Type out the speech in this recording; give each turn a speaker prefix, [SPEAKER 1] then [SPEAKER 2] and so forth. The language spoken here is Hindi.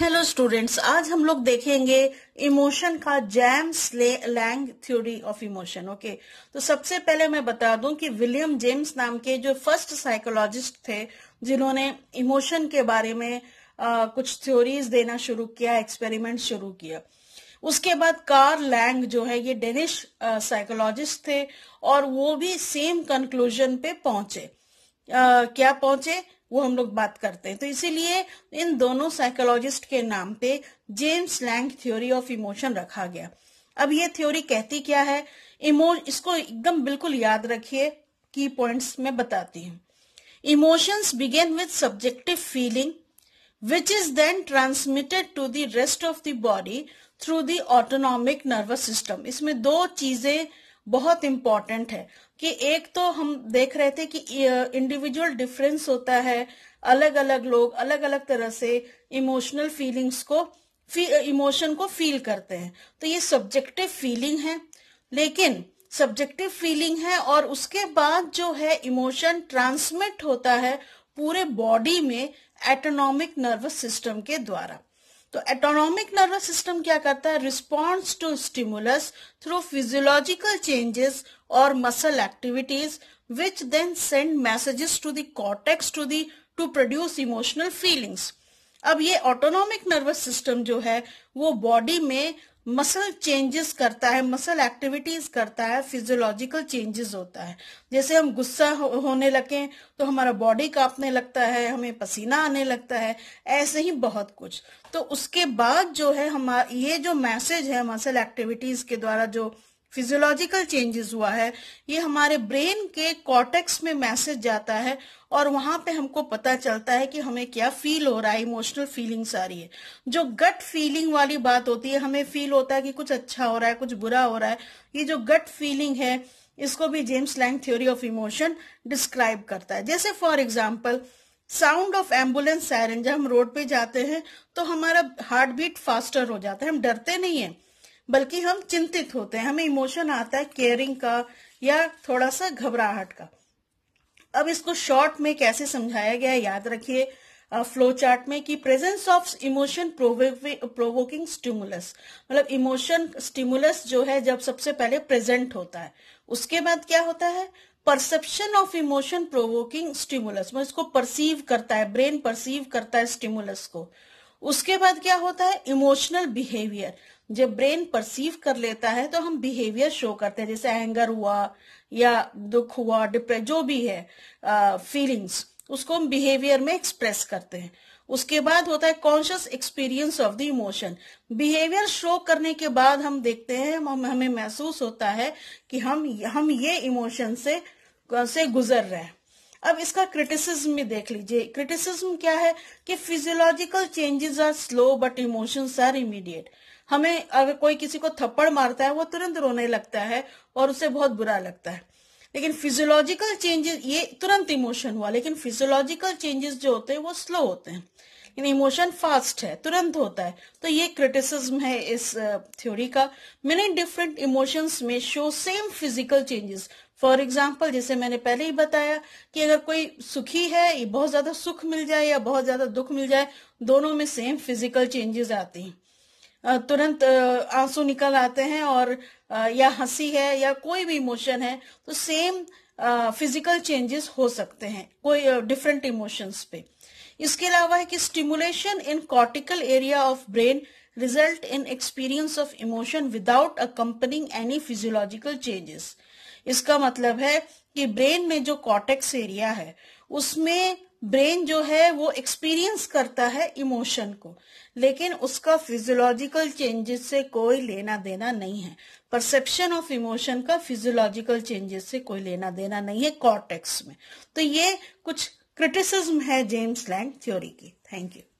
[SPEAKER 1] हेलो स्टूडेंट्स आज हम लोग देखेंगे इमोशन का James Lange theory of emotion okay तो सबसे पहले मैं बता दूं कि विलियम जेम्स नाम के जो फर्स्ट साइकोलॉजिस्ट थे जिन्होंने इमोशन के बारे में आ, कुछ थ्योरीज देना शुरू किया एक्सपेरिमेंट शुरू किया उसके बाद कार लैंग जो है ये डेनिश साइकोलॉजिस्ट थे और वो भी सेम कंक्लूजन पे पहुंचे आ, क्या पहुंचे वो हम लोग बात करते हैं तो इसीलिए इन दोनों साइकोलॉजिस्ट के नाम पे James Lange theory of emotion रखा गया अब ये थ्योरी कहती क्या है इमो इसको एकदम बिल्कुल याद रखिए की पॉइंट्स में बताती हूँ emotions begin with subjective feeling which is then transmitted to the rest of the body through the autonomic nervous system इसमें दो चीजें बहुत इम्पॉर्टेंट है कि एक तो हम देख रहे थे कि इंडिविजुअल डिफरेंस होता है अलग अलग लोग अलग अलग तरह से इमोशनल फीलिंग्स को इमोशन को फील करते हैं तो ये सब्जेक्टिव फीलिंग है लेकिन सब्जेक्टिव फीलिंग है और उसके बाद जो है इमोशन ट्रांसमिट होता है पूरे बॉडी में एटोनॉमिक नर्वस सिस्टम के द्वारा तो एटोनॉमिक नर्वस सिस्टम क्या करता है response to stimulus through physiological changes और muscle activities which then send messages to the cortex to the to produce emotional feelings अब ये ऑटोनॉमिक नर्वस सिस्टम जो है वो बॉडी में मसल चेंजेस करता है मसल एक्टिविटीज करता है फिजियोलॉजिकल चेंजेस होता है जैसे हम गुस्सा हो, होने लगे तो हमारा बॉडी कांपने लगता है हमें पसीना आने लगता है ऐसे ही बहुत कुछ तो उसके बाद जो है हमारा ये जो मैसेज है मसल एक्टिविटीज के द्वारा जो फिजियोलॉजिकल चेंजेस हुआ है ये हमारे ब्रेन के कॉटेक्स में मैसेज जाता है और वहां पे हमको पता चलता है कि हमें क्या फील हो रहा है इमोशनल फीलिंग्स आ रही है जो गट फीलिंग वाली बात होती है हमें फील होता है कि कुछ अच्छा हो रहा है कुछ बुरा हो रहा है ये जो गट फीलिंग है इसको भी James Lange theory of emotion describe करता है जैसे for example sound of ambulance siren जब हम रोड पे जाते हैं तो हमारा हार्ट बीट फास्टर हो जाता है हम डरते नहीं है बल्कि हम चिंतित होते हैं हमें इमोशन आता है केयरिंग का या थोड़ा सा घबराहट का अब इसको शॉर्ट में कैसे समझाया गया याद रखिए फ्लो चार्ट में कि presence of emotion provoking stimulus मतलब इमोशन स्टिमुलस जो है जब सबसे पहले प्रेजेंट होता है उसके बाद क्या होता है perception of emotion provoking stimulus मतलब इसको परसीव करता है ब्रेन परसीव करता है स्टिमुलस को उसके बाद क्या होता है इमोशनल बिहेवियर जब ब्रेन परसीव कर लेता है तो हम बिहेवियर शो करते हैं जैसे एंगर हुआ या दुख हुआ डिप्रेस जो भी है फीलिंग्स उसको हम बिहेवियर में एक्सप्रेस करते हैं उसके बाद होता है conscious experience of the emotion behaviour show करने के बाद हम देखते हैं हम हमें महसूस होता है कि हम हम ये इमोशन से से गुजर रहे हैं अब इसका क्रिटिसिज्म भी देख लीजिए क्रिटिसिज्म क्या है कि physiological changes are slow but emotions are immediate हमें अगर कोई किसी को थप्पड़ मारता है वो तुरंत रोने लगता है और उसे बहुत बुरा लगता है लेकिन फिजियोलॉजिकल चेंजेस ये तुरंत इमोशन हुआ लेकिन फिजियोलॉजिकल चेंजेस जो होते हैं वो स्लो होते हैं लेकिन इमोशन फास्ट है तुरंत होता है तो ये क्रिटिसिज्म है इस थ्योरी का मैंने डिफरेंट इमोशंस में show same physical changes for example जैसे मैंने पहले ही बताया कि अगर कोई सुखी है ये बहुत ज्यादा सुख मिल जाए या बहुत ज्यादा दुख मिल जाए दोनों में सेम फिजिकल चेंजेस आते हैं तुरंत आंसू निकल आते हैं और या हंसी है या कोई भी इमोशन है तो सेम फिजिकल चेंजेस हो सकते हैं कोई डिफरेंट इमोशंस पे इसके अलावा है कि stimulation in cortical area of brain result in experience of emotion without accompanying any physiological changes इसका मतलब है कि ब्रेन में जो कॉटेक्स एरिया है उसमें ब्रेन जो है वो एक्सपीरियंस करता है इमोशन को लेकिन उसका फिजियोलॉजिकल चेंजेस से कोई लेना देना नहीं है परसेप्शन ऑफ इमोशन का फिजियोलॉजिकल चेंजेस से कोई लेना देना नहीं है कॉर्टेक्स में तो ये कुछ क्रिटिसिज्म है जेम्स लैंग थ्योरी की थैंक यू